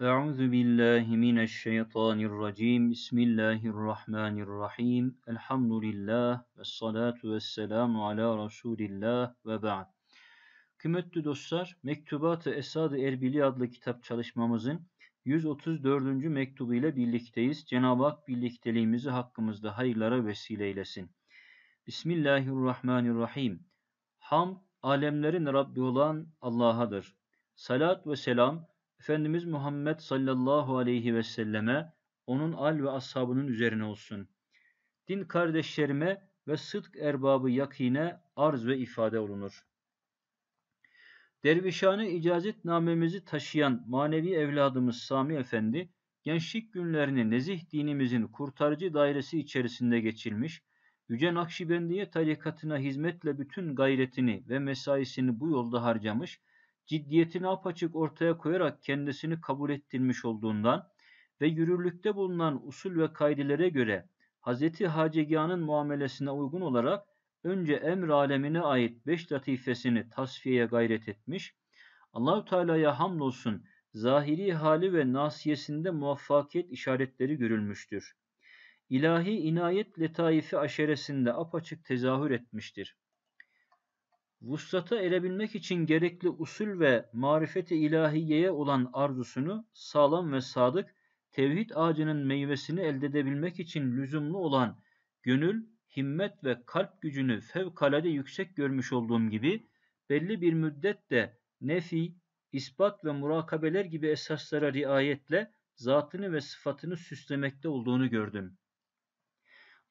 Euzu billahi mineşşeytanirracim. Bismillahirrahmanirrahim. Elhamdülillah ve salatu vesselamu ala Resulillah ve ba'd. Kıymetli dostlar, Mektubat-ı Esad-ı Erbili adlı kitap çalışmamızın 134. mektubu ile birlikteyiz. Cenab-ı Hak birlikteliğimizi hakkımızda hayırlara vesile eylesin. Bismillahirrahmanirrahim. Ham alemlerin Rabbi olan Allah'adır. Salat ve selam Efendimiz Muhammed sallallahu aleyhi ve selleme, onun al ve ashabının üzerine olsun. Din kardeşlerime ve sıdk erbabı yakine arz ve ifade olunur. icazet namemizi taşıyan manevi evladımız Sami Efendi, gençlik günlerini nezih dinimizin kurtarıcı dairesi içerisinde geçirmiş, Yüce Nakşibendiye tarikatına hizmetle bütün gayretini ve mesaisini bu yolda harcamış ciddiyetini apaçık ortaya koyarak kendisini kabul ettirmiş olduğundan ve yürürlükte bulunan usul ve kaidilere göre Hz. Hacegan'ın muamelesine uygun olarak önce emr alemine ait beş latifesini tasfiyeye gayret etmiş, Allahü Teala'ya hamdolsun zahiri hali ve nasiyesinde muvaffakiyet işaretleri görülmüştür. İlahi inayet letaifi aşeresinde apaçık tezahür etmiştir vuslata erebilmek için gerekli usul ve marifeti ilahiyeye olan arzusunu sağlam ve sadık tevhid ağacının meyvesini elde edebilmek için lüzumlu olan gönül, himmet ve kalp gücünü fevkalade yüksek görmüş olduğum gibi belli bir müddet de nefi, ispat ve murakabeler gibi esaslara riayetle zatını ve sıfatını süslemekte olduğunu gördüm.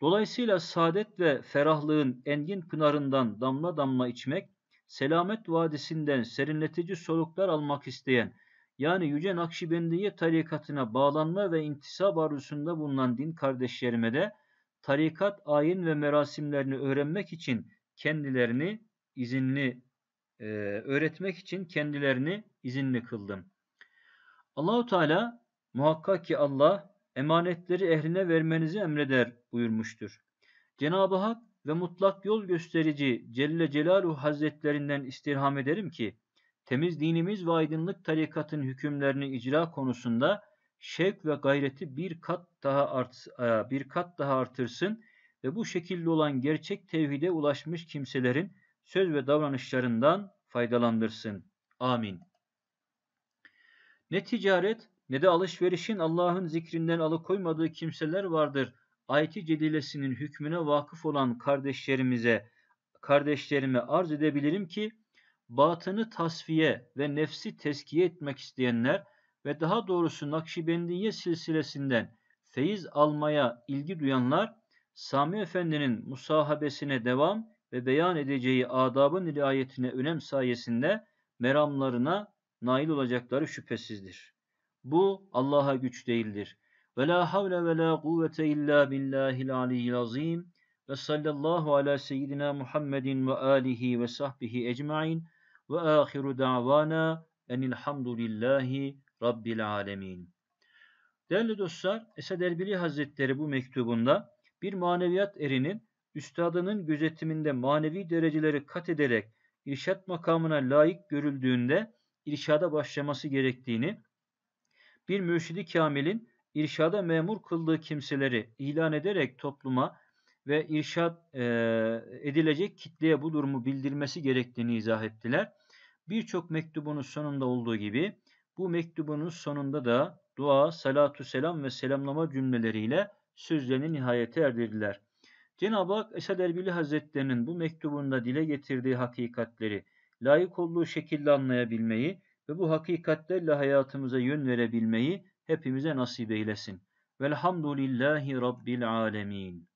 Dolayısıyla saadet ve ferahlığın engin pınarından damla damla içmek, selamet vadisinden serinletici soluklar almak isteyen, yani Yüce Nakşibendiye tarikatına bağlanma ve intisap arzusunda bulunan din kardeşlerime de tarikat ayin ve merasimlerini öğrenmek için kendilerini izinli e, öğretmek için kendilerini izinli kıldım. Allahu Teala muhakkak ki Allah emanetleri ehline vermenizi emreder buyurmuştur. Cenab-ı Hak ve mutlak yol gösterici Celle Celaluhu Hazretlerinden istirham ederim ki, temiz dinimiz ve aydınlık tarikatın hükümlerini icra konusunda şevk ve gayreti bir kat daha art, e, bir kat daha artırsın ve bu şekilde olan gerçek tevhide ulaşmış kimselerin söz ve davranışlarından faydalandırsın. Amin. Ne ticaret ne de alışverişin Allah'ın zikrinden alıkoymadığı kimseler vardır. Ayet-i Celilesinin hükmüne vakıf olan kardeşlerimize, kardeşlerime arz edebilirim ki, batını tasfiye ve nefsi teskiye etmek isteyenler ve daha doğrusu Nakşibendiye silsilesinden feyiz almaya ilgi duyanlar, Sami Efendi'nin musahabesine devam ve beyan edeceği adabın riayetine önem sayesinde meramlarına nail olacakları şüphesizdir. Bu Allah'a güç değildir. Ve la havle ve la kuvvete illa billahil aliyyil azim. Ve sallallahu ala seyyidina Muhammedin ve alihi ve sahbihi ecmain. Ve ahiru da'vana enilhamdülillahi rabbil alemin. Değerli dostlar, Esad Erbili Hazretleri bu mektubunda bir maneviyat erinin üstadının gözetiminde manevi dereceleri kat ederek irşat makamına layık görüldüğünde irşada başlaması gerektiğini bir mürşidi kamilin irşada memur kıldığı kimseleri ilan ederek topluma ve irşad e, edilecek kitleye bu durumu bildirmesi gerektiğini izah ettiler. Birçok mektubunun sonunda olduğu gibi bu mektubunun sonunda da dua, salatu selam ve selamlama cümleleriyle sözlerini nihayete erdirdiler. Cenab-ı Hak Esad Erbili Hazretlerinin bu mektubunda dile getirdiği hakikatleri layık olduğu şekilde anlayabilmeyi ve bu hakikatlerle hayatımıza yön verebilmeyi hepimize nasip eylesin. Velhamdülillahi Rabbil alemin.